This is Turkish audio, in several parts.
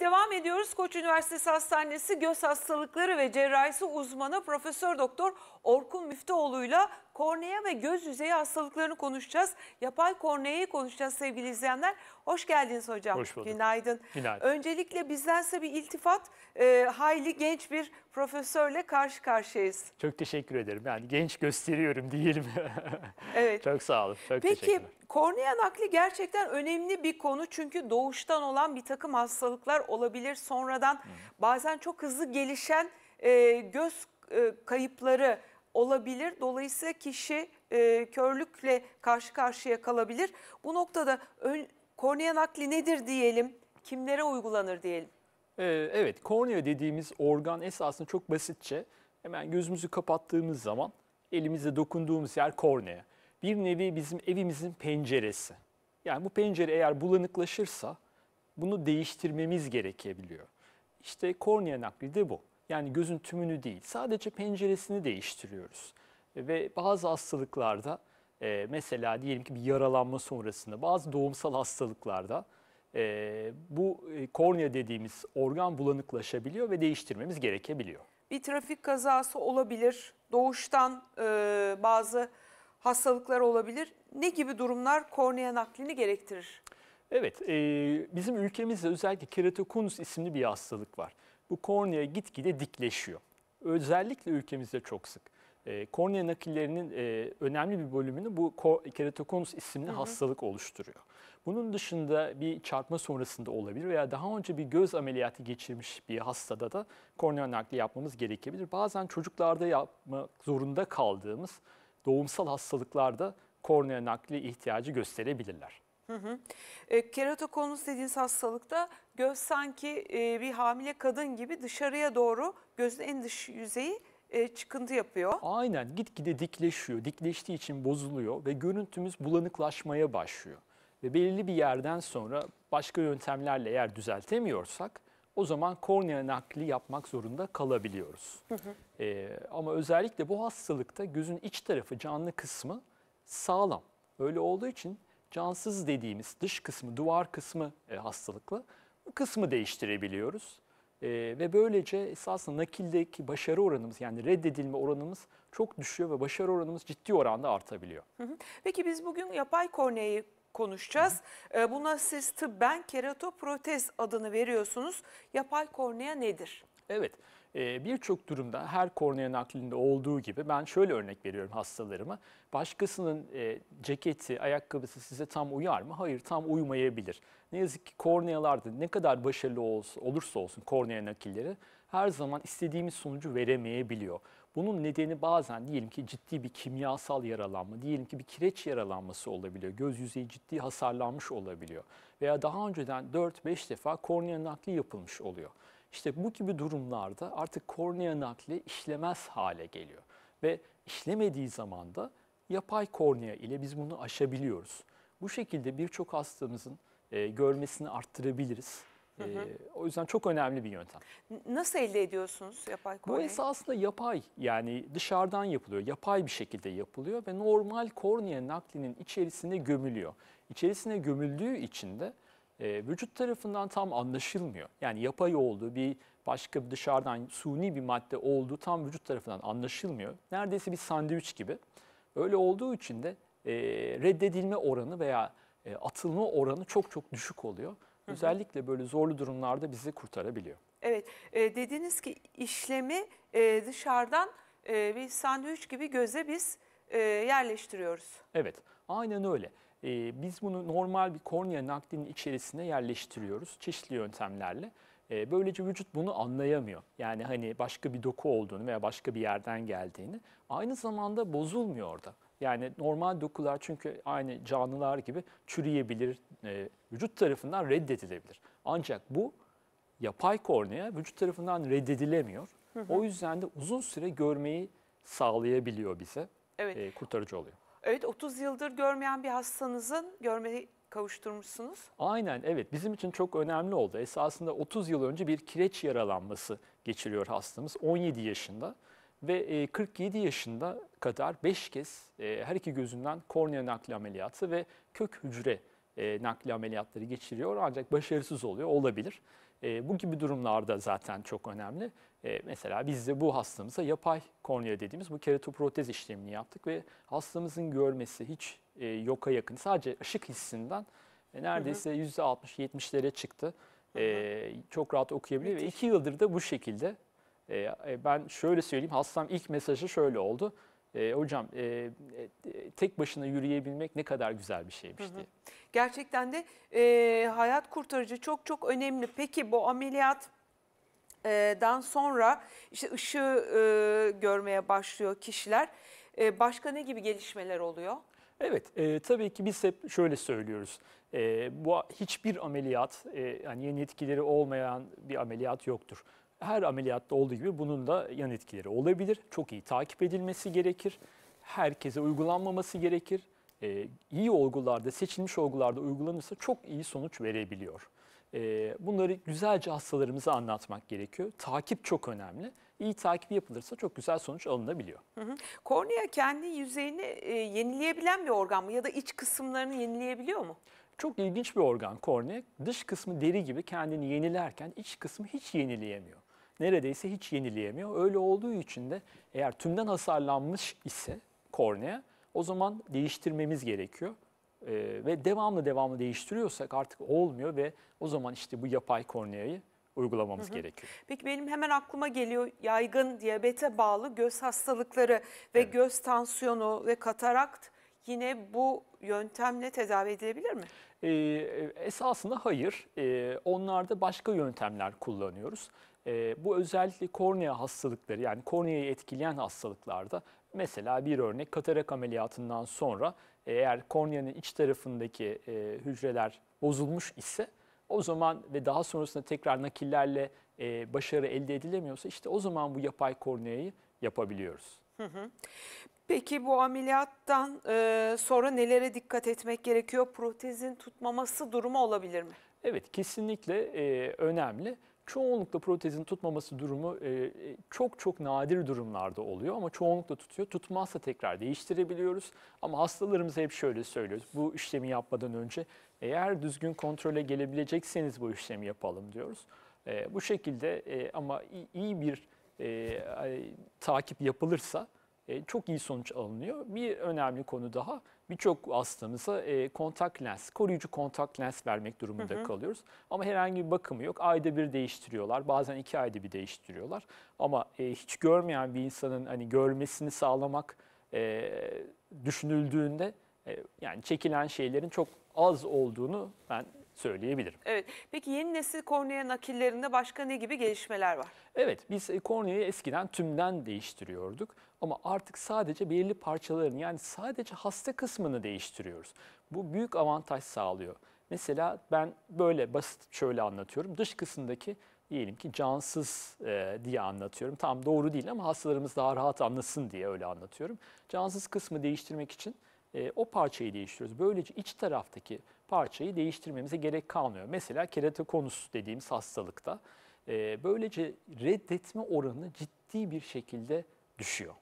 devam ediyoruz. Koç Üniversitesi Hastanesi Göz Hastalıkları ve Cerrahisi Uzmanı Profesör Doktor Orkun Müftüoğlu'yla kornea ve göz yüzeyi hastalıklarını konuşacağız. Yapay korneayı konuşacağız sevgili izleyenler. Hoş geldiniz hocam. Hoş bulduk. Günaydın. Günaydın. Öncelikle bizdense bir iltifat. E, hayli genç bir profesörle karşı karşıyayız. Çok teşekkür ederim. Yani genç gösteriyorum diyelim. evet. Çok sağ olun. Çok Peki kornea nakli gerçekten önemli bir konu. Çünkü doğuştan olan bir takım hastalıklar olabilir. Sonradan Hı. bazen çok hızlı gelişen e, göz e, kayıpları olabilir. Dolayısıyla kişi e, körlükle karşı karşıya kalabilir. Bu noktada ön, kornea nakli nedir diyelim, kimlere uygulanır diyelim? Ee, evet, kornea dediğimiz organ esasında çok basitçe hemen gözümüzü kapattığımız zaman elimizle dokunduğumuz yer kornea. Bir nevi bizim evimizin penceresi. Yani bu pencere eğer bulanıklaşırsa bunu değiştirmemiz gerekebiliyor. İşte kornea nakli de bu. Yani gözün tümünü değil, sadece penceresini değiştiriyoruz. Ve bazı hastalıklarda e, mesela diyelim ki bir yaralanma sonrasında bazı doğumsal hastalıklarda e, bu e, kornea dediğimiz organ bulanıklaşabiliyor ve değiştirmemiz gerekebiliyor. Bir trafik kazası olabilir, doğuştan bazı hastalıklar olabilir. Ne gibi durumlar kornea naklini gerektirir? Evet, bizim ülkemizde özellikle keratokonus isimli bir hastalık var bu kornea gitgide dikleşiyor. Özellikle ülkemizde çok sık. E, kornea nakillerinin e, önemli bir bölümünü bu keratokonus isimli hı hı. hastalık oluşturuyor. Bunun dışında bir çarpma sonrasında olabilir veya daha önce bir göz ameliyatı geçirmiş bir hastada da kornea nakli yapmamız gerekebilir. Bazen çocuklarda yapmak zorunda kaldığımız doğumsal hastalıklarda kornea nakli ihtiyacı gösterebilirler. Hı hı. E, keratokonus dediğiniz hastalıkta göz sanki e, bir hamile kadın gibi dışarıya doğru gözün en dış yüzeyi e, çıkıntı yapıyor. Aynen gitgide dikleşiyor. Dikleştiği için bozuluyor ve görüntümüz bulanıklaşmaya başlıyor. Ve belirli bir yerden sonra başka yöntemlerle eğer düzeltemiyorsak o zaman kornea nakli yapmak zorunda kalabiliyoruz. Hı hı. E, ama özellikle bu hastalıkta gözün iç tarafı canlı kısmı sağlam. Öyle olduğu için cansız dediğimiz dış kısmı, duvar kısmı e, hastalıklı. Bu kısmı değiştirebiliyoruz. E, ve böylece esasında nakildeki başarı oranımız yani reddedilme oranımız çok düşüyor ve başarı oranımız ciddi oranda artabiliyor. Peki biz bugün yapay korneyi konuşacağız. Hı e, Buna siz tıbben keratoprotez adını veriyorsunuz. Yapay kornea nedir? Evet, birçok durumda her kornea naklinde olduğu gibi ben şöyle örnek veriyorum hastalarıma. Başkasının ceketi, ayakkabısı size tam uyar mı? Hayır, tam uymayabilir. Ne yazık ki kornealarda ne kadar başarılı olursa olsun kornea nakilleri her zaman istediğimiz sonucu veremeyebiliyor. Bunun nedeni bazen diyelim ki ciddi bir kimyasal yaralanma, diyelim ki bir kireç yaralanması olabiliyor. Göz yüzeyi ciddi hasarlanmış olabiliyor. Veya daha önceden 4-5 defa kornea nakli yapılmış oluyor. İşte bu gibi durumlarda artık kornea nakli işlemez hale geliyor. Ve işlemediği zaman da yapay kornea ile biz bunu aşabiliyoruz. Bu şekilde birçok hastamızın e, görmesini arttırabiliriz. Hı hı. E, o yüzden çok önemli bir yöntem. Nasıl elde ediyorsunuz yapay korneayı? Bu esasında yapay yani dışarıdan yapılıyor. Yapay bir şekilde yapılıyor ve normal kornea naklinin içerisine gömülüyor. İçerisine gömüldüğü için de e, vücut tarafından tam anlaşılmıyor. Yani yapay olduğu bir başka dışarıdan suni bir madde olduğu tam vücut tarafından anlaşılmıyor. Neredeyse bir sandviç gibi. Öyle olduğu için de e, reddedilme oranı veya e, atılma oranı çok çok düşük oluyor. Hı hı. Özellikle böyle zorlu durumlarda bizi kurtarabiliyor. Evet e, dediniz ki işlemi e, dışarıdan e, bir sandviç gibi göze biz e, yerleştiriyoruz. Evet aynen öyle. Ee, biz bunu normal bir kornea naklinin içerisine yerleştiriyoruz çeşitli yöntemlerle. Ee, böylece vücut bunu anlayamıyor. Yani hani başka bir doku olduğunu veya başka bir yerden geldiğini. Aynı zamanda bozulmuyor orada. Yani normal dokular çünkü aynı canlılar gibi çürüyebilir, e, vücut tarafından reddedilebilir. Ancak bu yapay kornea vücut tarafından reddedilemiyor. Hı hı. O yüzden de uzun süre görmeyi sağlayabiliyor bize. Evet. E, kurtarıcı oluyor. Evet 30 yıldır görmeyen bir hastanızın görmeyi kavuşturmuşsunuz. Aynen evet bizim için çok önemli oldu. Esasında 30 yıl önce bir kireç yaralanması geçiriyor hastamız 17 yaşında ve 47 e, yaşında kadar 5 kez e, her iki gözünden kornea nakli ameliyatı ve kök hücre e, nakli ameliyatları geçiriyor ancak başarısız oluyor olabilir. E, bu gibi durumlarda zaten çok önemli. E, mesela biz de bu hastamıza yapay kornea dediğimiz bu keratoprotez işlemini yaptık ve hastamızın görmesi hiç e, yoka yakın. Sadece ışık hissinden e, neredeyse %60-70'lere çıktı. E, çok rahat okuyabiliyor ve iki yıldır da bu şekilde. E, ben şöyle söyleyeyim hastam ilk mesajı şöyle oldu. Ee, e, hocam e, tek başına yürüyebilmek ne kadar güzel bir şeymiş diye. Gerçekten de e, hayat kurtarıcı çok çok önemli. Peki bu ameliyat e, dan sonra işte ışığı e, görmeye başlıyor kişiler. E, başka ne gibi gelişmeler oluyor? Evet, e, tabii ki biz hep şöyle söylüyoruz. E, bu hiçbir ameliyat, e, yani yeni etkileri olmayan bir ameliyat yoktur her ameliyatta olduğu gibi bunun da yan etkileri olabilir. Çok iyi takip edilmesi gerekir. Herkese uygulanmaması gerekir. Ee, iyi olgularda, seçilmiş olgularda uygulanırsa çok iyi sonuç verebiliyor. Ee, bunları güzelce hastalarımıza anlatmak gerekiyor. Takip çok önemli. İyi takip yapılırsa çok güzel sonuç alınabiliyor. Hı hı. Kornea kendi yüzeyini e, yenileyebilen bir organ mı ya da iç kısımlarını yenileyebiliyor mu? Çok ilginç bir organ kornea. Dış kısmı deri gibi kendini yenilerken iç kısmı hiç yenileyemiyor neredeyse hiç yenileyemiyor. Öyle olduğu için de eğer tümden hasarlanmış ise kornea o zaman değiştirmemiz gerekiyor. Ee, ve devamlı devamlı değiştiriyorsak artık olmuyor ve o zaman işte bu yapay korneayı uygulamamız hı hı. gerekiyor. Peki benim hemen aklıma geliyor yaygın diyabete bağlı göz hastalıkları ve evet. göz tansiyonu ve katarakt yine bu yöntemle tedavi edilebilir mi? Ee, e, esasında hayır. Ee, onlarda başka yöntemler kullanıyoruz. E, bu özellikle kornea hastalıkları yani korneayı etkileyen hastalıklarda mesela bir örnek katarak ameliyatından sonra eğer korneanın iç tarafındaki e, hücreler bozulmuş ise o zaman ve daha sonrasında tekrar nakillerle e, başarı elde edilemiyorsa işte o zaman bu yapay korneayı yapabiliyoruz. Hı hı. Peki bu ameliyattan e, sonra nelere dikkat etmek gerekiyor? Protezin tutmaması durumu olabilir mi? Evet kesinlikle e, önemli. Çoğunlukla protezin tutmaması durumu e, e, çok çok nadir durumlarda oluyor ama çoğunlukla tutuyor. Tutmazsa tekrar değiştirebiliyoruz ama hastalarımıza hep şöyle söylüyoruz. Bu işlemi yapmadan önce eğer düzgün kontrole gelebilecekseniz bu işlemi yapalım diyoruz. E, bu şekilde ama iyi bir takip yapılırsa e, çok iyi sonuç alınıyor. Bir önemli konu daha birçok hastamıza e, kontak lens, koruyucu kontak lens vermek durumunda hı hı. kalıyoruz. Ama herhangi bir bakımı yok. Ayda bir değiştiriyorlar. Bazen iki ayda bir değiştiriyorlar. Ama e, hiç görmeyen bir insanın hani görmesini sağlamak düşünüldüğünde yani çekilen şeylerin çok az olduğunu ben söyleyebilirim. Evet. Peki yeni nesil kornea nakillerinde başka ne gibi gelişmeler var? Evet, biz e, korneayı eskiden tümden değiştiriyorduk ama artık sadece belirli parçalarını yani sadece hasta kısmını değiştiriyoruz. Bu büyük avantaj sağlıyor. Mesela ben böyle basit şöyle anlatıyorum. Dış kısımdaki diyelim ki cansız e, diye anlatıyorum. Tam doğru değil ama hastalarımız daha rahat anlasın diye öyle anlatıyorum. Cansız kısmı değiştirmek için e, o parçayı değiştiriyoruz. Böylece iç taraftaki parçayı değiştirmemize gerek kalmıyor. Mesela keratokonus dediğimiz hastalıkta e, böylece reddetme oranı ciddi bir şekilde düşüyor.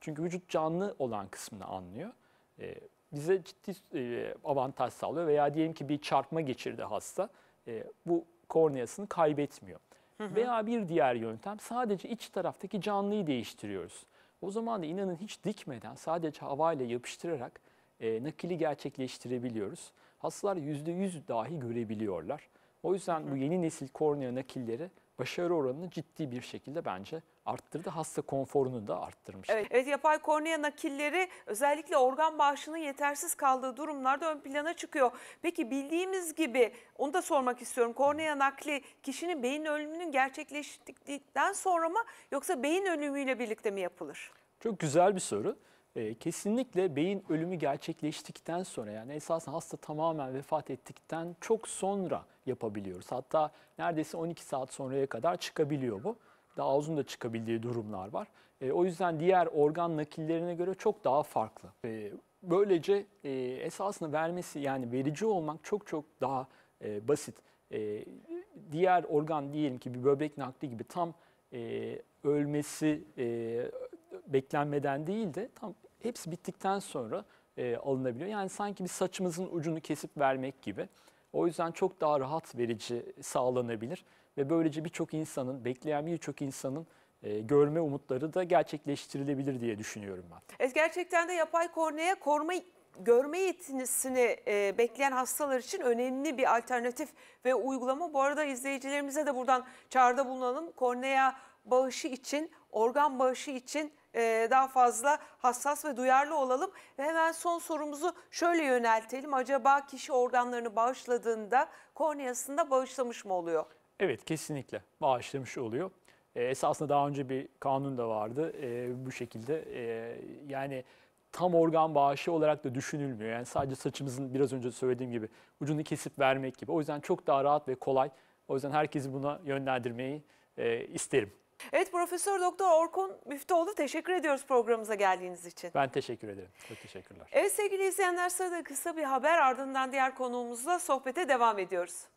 Çünkü vücut canlı olan kısmını anlıyor. E, bize ciddi e, avantaj sağlıyor veya diyelim ki bir çarpma geçirdi hasta. E, bu korneasını kaybetmiyor. Hı hı. Veya bir diğer yöntem sadece iç taraftaki canlıyı değiştiriyoruz. O zaman da inanın hiç dikmeden sadece havayla yapıştırarak e, nakili gerçekleştirebiliyoruz hastalar %100 dahi görebiliyorlar. O yüzden bu yeni nesil kornea nakilleri başarı oranını ciddi bir şekilde bence arttırdı. Hasta konforunu da arttırmış. Evet, evet yapay kornea nakilleri özellikle organ bağışının yetersiz kaldığı durumlarda ön plana çıkıyor. Peki bildiğimiz gibi onu da sormak istiyorum. Kornea nakli kişinin beyin ölümünün gerçekleştikten sonra mı yoksa beyin ölümüyle birlikte mi yapılır? Çok güzel bir soru. Ee, kesinlikle beyin ölümü gerçekleştikten sonra yani esasen hasta tamamen vefat ettikten çok sonra yapabiliyoruz. Hatta neredeyse 12 saat sonraya kadar çıkabiliyor bu. Daha uzun da çıkabildiği durumlar var. Ee, o yüzden diğer organ nakillerine göre çok daha farklı. Ee, böylece e, esasını vermesi yani verici olmak çok çok daha e, basit. diğer organ diyelim ki bir böbrek nakli gibi tam e, ölmesi e, beklenmeden değil de tam hepsi bittikten sonra e, alınabiliyor. Yani sanki bir saçımızın ucunu kesip vermek gibi. O yüzden çok daha rahat verici sağlanabilir ve böylece birçok insanın, bekleyen birçok insanın e, görme umutları da gerçekleştirilebilir diye düşünüyorum ben. Evet, gerçekten de yapay kornea koruma görme yetisini e, bekleyen hastalar için önemli bir alternatif ve uygulama. Bu arada izleyicilerimize de buradan çağrıda bulunalım. Kornea bağışı için, organ bağışı için e, daha fazla hassas ve duyarlı olalım. Ve hemen son sorumuzu şöyle yöneltelim. Acaba kişi organlarını bağışladığında korneasında bağışlamış mı oluyor? Evet kesinlikle bağışlamış oluyor. E, esasında daha önce bir kanun da vardı e, bu şekilde. yani tam organ bağışı olarak da düşünülmüyor. Yani sadece saçımızın biraz önce söylediğim gibi ucunu kesip vermek gibi. O yüzden çok daha rahat ve kolay. O yüzden herkesi buna yönlendirmeyi isterim. Evet Profesör Doktor Orkun Müftüoğlu teşekkür ediyoruz programımıza geldiğiniz için. Ben teşekkür ederim. Çok teşekkürler. Evet sevgili izleyenler sırada kısa bir haber ardından diğer konuğumuzla sohbete devam ediyoruz.